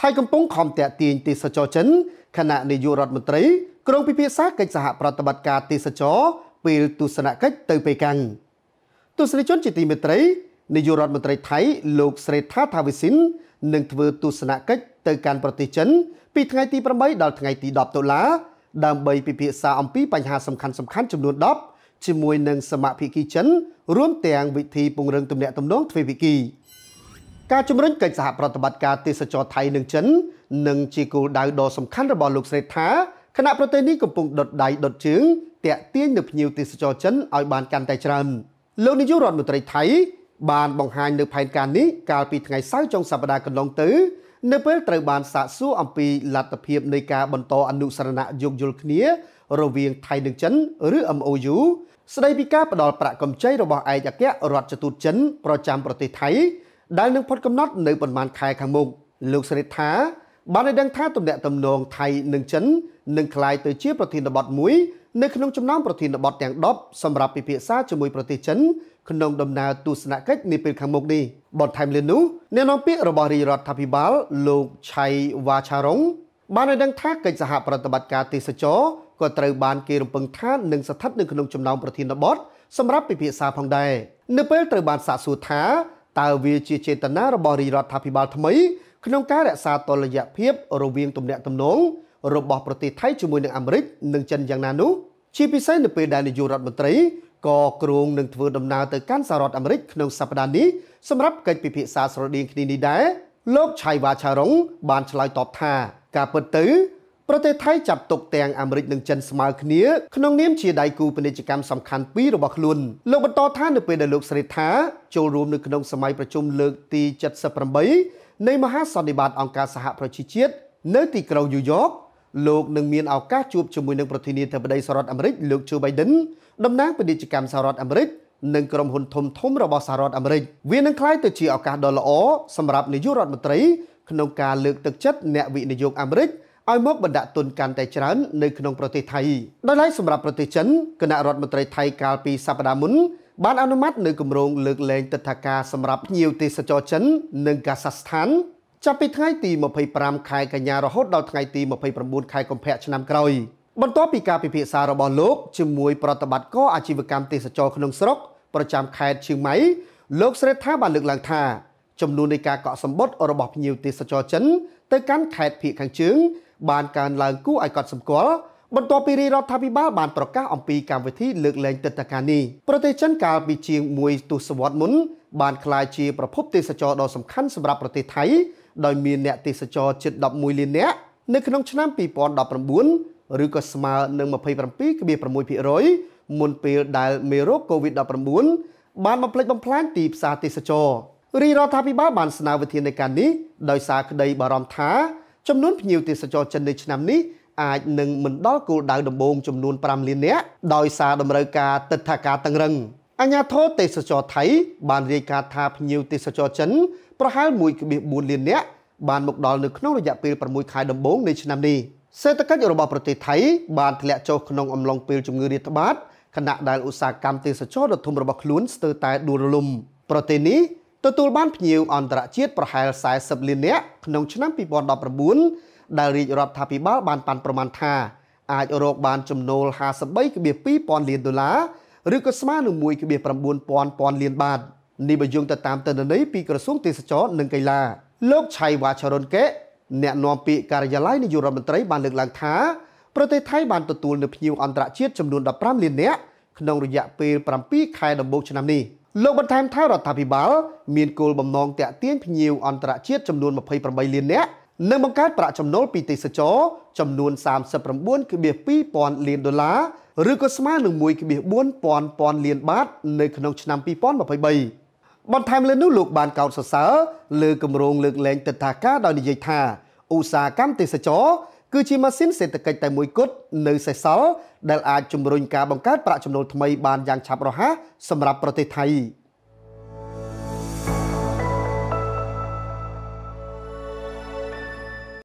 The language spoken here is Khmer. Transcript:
ថៃកំពុងខំតាក់ទាញទេសចរចិនខណៈនាយករដ្ឋមន្ត្រី ក្រុងពិភាក្សាកិច្ចសហប្រតិបត្តិការទេសចរពេលទស្សនកិច្ចទៅបេកាំងទស្សនិកជនជាទីមេត្រីនាយករដ្ឋមន្ត្រីថៃលោកស្រេថាថាវិសិននឹងធ្វើទស្សនកិច្ចទៅកាន់ប្រទេសចិន ពីថ្ងៃទី8ដល់ថ្ងៃទី10តុលាដើម្បីពិភាក្សាអំពីបញ្ហាសំខាន់សំខាន់ចំនួន10ជាមួយនឹងសមាភិកីចិនរួមទាំងវិធីពង្រឹងទំនាក់ទំនងទ្វេភាគីការជំរុញកិច្ចសហប្រតិបត្តិការទេសចរថៃនិងចិននឹងជាគោលដៅដ៏សំខាន់របស់លោកសេដ្ឋាគណៈប្រទេសនេះកំពុងដុតដៃដុតជើងតាក់ទាញនៅភ្ញៀវទេសចរចិនឲ្យបានកាន់តែច្រើនលោកនាយករដ្ឋមន្ត្រីថៃបានបង្ហាញនៅផែនការនេះកាលពីថ្ងៃសៅរ៍ចុងសប្តាហ៍កន្លងទៅនៅពេលត្រូវបានសាកសួរអំពីលទ្ធភាពនៃការបន្តអនុសារណៈយោគយល់គ្នារវាងថៃនិងចិនឬ MOU ស្ដីពីការផ្ដល់ប្រាក់កម្ចីរបស់ឯកអគ្គរដ្ឋទូតចិនប្រចាំប្រទេសថៃដែលនឹងផុតកំណត់នៅប្រមាណខែខាងមុខលោកសរិទ្ធថាបានឲ្យដឹងថាទំនាក់ទំនងថៃនិងចិននឹងក្លាយទៅជាប្រធានបទមួយនៅក្នុងចំណោមប្រធានបទទាំង10សម្រាប់ពិភាក្សាជាមួយប្រទេសចិន ក្នុងដំណើរទស្សនកិច្ចនាពេលខាងមុខនេះបន្ថែមលើនោះអ្នកនាំពាក្យរបស់រាជរដ្ឋាភិបាលលោកឆៃវ៉ាឆារុងបានឲ្យដឹងថាកិច្ចសហប្រតិបត្តិការទេសចរក៏ត្រូវបានគេរំពឹងថានឹងស្ថិតនៅក្នុងចំណោមប្រធានបទសម្រាប់ពិភាក្សាផងដែរនៅពេលត្រូវបានសាកសួរថាតើវាជាចេតនារបស់រាជរដ្ឋាភិបាលថ្មីក្នុងការរក្សាតុល្យភាព រវាងទំនាក់ទំនងរបស់ប្រទេសថៃជាមួយនឹងអាមេរិកនិងចិនយ៉ាងណានោះជាពិសេសនៅពេលដែលនាយករដ្ឋមន្ត្រីក៏គ្រងនឹងធ្វើដំណើរទៅកាន់សហរដ្ឋអាមេរិកក្នុងសប្តាហ៍នេះសម្រាប់កិច្ចពិភាក្សាស្រដៀងគ្នានេះដែរលោកឆៃវ៉ាឆារុង បានឆ្លើយតបថា ការពិតទៅប្រទេសថៃចាត់ទុកទាំងអាមេរិកនិងចិនស្មើគ្នាក្នុងនាមជាដៃគូពាណិជ្ជកម្មសំខាន់ពីររបស់ខ្លួនលោកបន្តថានៅពេលដែលលោកស្រីថាចូលរួមនៅក្នុងសម័យប្រជុំលើកទី78នៃមហាសន្និបាតអង្គការសហប្រជាជាតិនៅទីក្រុងញូវយ៉កលោកនឹងមានឱកាសជួបជាមួយនឹងប្រធានាធិបតីសហរដ្ឋអាមេរិកលោកជូបៃដិនតំណាងពាណិជ្ជកម្មសហរដ្ឋអាមេរិកនិងក្រុមហ៊ុនធំធំរបស់សហរដ្ឋអាមេរិកវានឹងក្លាយទៅជាឱកាសដ៏ល្អសម្រាប់នាយករដ្ឋមន្ត្រីក្នុងការលើកទឹកចិត្តអ្នកវិនិយោគអាមេរិកឲ្យមកបណ្ដាក់ទុនកាន់តែច្រើននៅក្នុងប្រទេសថៃដោយឡែកសម្រាប់ប្រទេសចិនគណៈរដ្ឋមន្ត្រីថៃកាលពីសប្តាហ៍មុនបានអនុម័តនៅគម្រោងលើកលែងទឹកថាការសម្រាប់ភ្ញៀវទេសចរចិននិងកាសាស្ថានចាប់ពីថ្ងៃទី25ខែកញ្ញារហូតដល់ថ្ងៃទី29ខែកុម្ភៈឆ្នាំក្រោយ បន្ទាប់ពីការពិភាក្សារបស់លោកជាមួយប្រតិបត្តិការអាជីវកម្មទេសចរក្នុងស្រុកប្រចាំខេត្តឈៀងម៉ៃលោកស្រីថាបានលើកឡើងថាចំនួននៃការកក់សម្បត្តិរបស់ភ្ញៀវទេសចរចិនទៅកាន់ខេត្តភៀកខាងជើងបានកើនឡើងគួរឲ្យកត់សម្គាល់បន្ទាប់ពីរាជរដ្ឋាភិបាលបានប្រកាសអំពីកម្មវិធីលើកលែងទិដ្ឋាការនេះប្រទេសចិនកាលពីជាង1ទសវត្សរ៍មុនបានក្លាយជាប្រភពទេសចរដ៏សំខាន់សម្រាប់ប្រទេសថៃដោយមានអ្នកទេសចរជិត11លាននាក់នៅក្នុងឆ្នាំ2019ឬក៏ស្មើនឹង27.6%មុនពេលដែលមេរោគ COVID-19 បានបំផ្លិចបំផ្លាញទីផ្សារទេសចររាជរដ្ឋាភិបាលបានស្នើវិធានការនេះដោយសារក្តីបារម្ភថាចំនួនភ្ញៀវទេសចរចិននៅឆ្នាំនេះអាចនឹងមិនដល់គោលដៅដំបូងចំនួន5លាននាក់ដោយសារតម្រូវការទឹកថាការតឹងរឹងអញ្ញាធរទេសចរថៃបានរាយការណ៍ថាភ្ញៀវទេសចរចិនប្រហែល1.4លាននាក់បានមកដល់នៅក្នុងរយៈពេល6ខែដំបូងនៃឆ្នាំនេះសេដ្ឋកិច្ចរបស់ប្រទេសថៃបានធ្លាក់ចុះក្នុងអំឡុងពេលជំងឺរាតត្បាតខណៈដែលឧស្សាហកម្មទេសចរដ៏ធំរបស់ខ្លួន ស្ទើរតែដួលរលំប្រទេសនេះទទួលបានភ្ញៀវអន្តរជាតិប្រហែល40លាននាក់ក្នុងឆ្នាំ2019ដែលរាជរដ្ឋាភិបាលបានប៉ាន់ប្រមាណថាអាចរកបានចំណូល53.2លានដុល្លារឬក៏ស្មើនឹង1.9ពាន់លានបាតនេះបើយោងទៅតាមទិន្នន័យពីក្រសួងទេសចរនិងកីឡាលោកឆៃវ៉ាឆរុនកេអ្នកនាំពាក្យការិយាល័យនាយករដ្ឋមន្ត្រីបានលើកឡើងថាប្រទេសថៃបានទទួលនូវភ្ញៀវអន្តរជាតិចំនួន15លាននាក់ក្នុងរយៈពេល7ខែដំបូងឆ្នាំនេះ។លោកបន្ថែមថារដ្ឋាភិបាលមានគោលបំណងតាក់ទាញភ្ញៀវអន្តរជាតិចំនួន28លាននាក់និងបង្កើតប្រាក់ចំណូលពីទេសចរចំនួន39.2000លានដុល្លារឬក៏ស្មើនឹង1.4000ពាន់លានបាតនៅក្នុងឆ្នាំ2023បន្ថែមលើនោះលោកបានកោតសរសើរលើគម្រោងលើកលែងទឹកថាការដោយនិយាយថាឧស្សាហកម្មទេសចរគឺជាម៉ាស៊ីនសេដ្ឋកិច្ចតែមួយគត់នៅសេសសល់ដែលអាចជំរុញការបង្កើតប្រាក់ចំណូលថ្មីបានយ៉ាងឆាប់រហ័សសម្រាប់ប្រទេសថៃ។